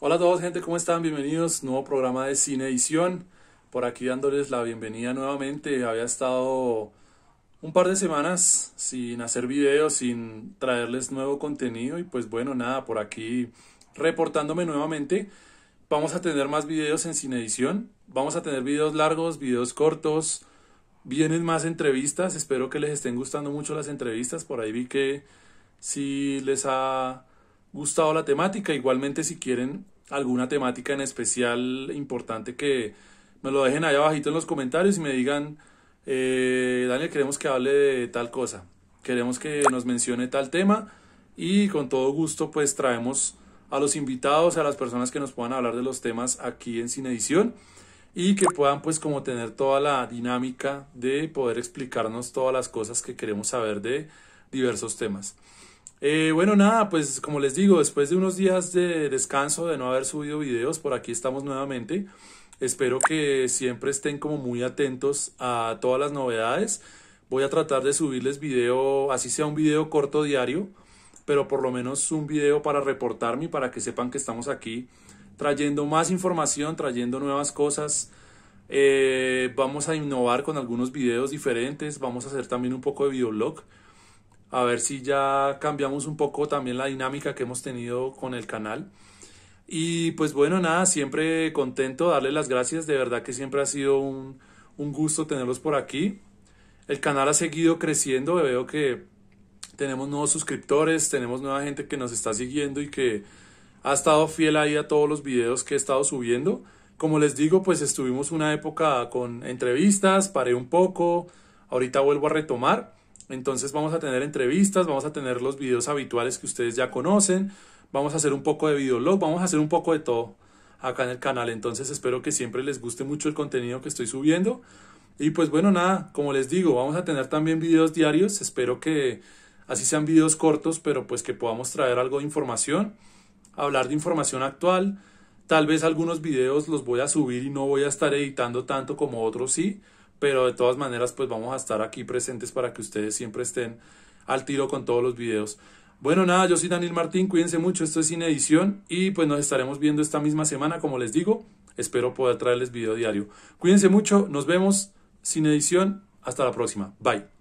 Hola a todos, gente, ¿cómo están? Bienvenidos. Nuevo programa de Cine Edición. Por aquí dándoles la bienvenida nuevamente. Había estado un par de semanas sin hacer videos, sin traerles nuevo contenido. Y pues bueno, nada, por aquí reportándome nuevamente. Vamos a tener más videos en Cine Edición. Vamos a tener videos largos, videos cortos. Vienen más entrevistas. Espero que les estén gustando mucho las entrevistas. Por ahí vi que si les ha gustado la temática. Igualmente si quieren alguna temática en especial importante que me lo dejen ahí abajito en los comentarios y me digan, eh, Daniel, queremos que hable de tal cosa, queremos que nos mencione tal tema y con todo gusto pues traemos a los invitados, a las personas que nos puedan hablar de los temas aquí en Edición y que puedan pues como tener toda la dinámica de poder explicarnos todas las cosas que queremos saber de diversos temas. Eh, bueno, nada, pues como les digo, después de unos días de descanso, de no haber subido videos, por aquí estamos nuevamente. Espero que siempre estén como muy atentos a todas las novedades. Voy a tratar de subirles video, así sea un video corto diario, pero por lo menos un video para reportarme, y para que sepan que estamos aquí trayendo más información, trayendo nuevas cosas. Eh, vamos a innovar con algunos videos diferentes, vamos a hacer también un poco de videoblog a ver si ya cambiamos un poco también la dinámica que hemos tenido con el canal. Y pues bueno, nada, siempre contento, darle las gracias, de verdad que siempre ha sido un, un gusto tenerlos por aquí. El canal ha seguido creciendo, veo que tenemos nuevos suscriptores, tenemos nueva gente que nos está siguiendo y que ha estado fiel ahí a todos los videos que he estado subiendo. Como les digo, pues estuvimos una época con entrevistas, paré un poco, ahorita vuelvo a retomar. Entonces vamos a tener entrevistas, vamos a tener los videos habituales que ustedes ya conocen, vamos a hacer un poco de videolog, vamos a hacer un poco de todo acá en el canal. Entonces espero que siempre les guste mucho el contenido que estoy subiendo. Y pues bueno, nada, como les digo, vamos a tener también videos diarios. Espero que así sean videos cortos, pero pues que podamos traer algo de información, hablar de información actual. Tal vez algunos videos los voy a subir y no voy a estar editando tanto como otros sí pero de todas maneras pues vamos a estar aquí presentes para que ustedes siempre estén al tiro con todos los videos. Bueno, nada, yo soy Daniel Martín, cuídense mucho, esto es sin edición y pues nos estaremos viendo esta misma semana, como les digo, espero poder traerles video diario. Cuídense mucho, nos vemos sin edición, hasta la próxima, bye.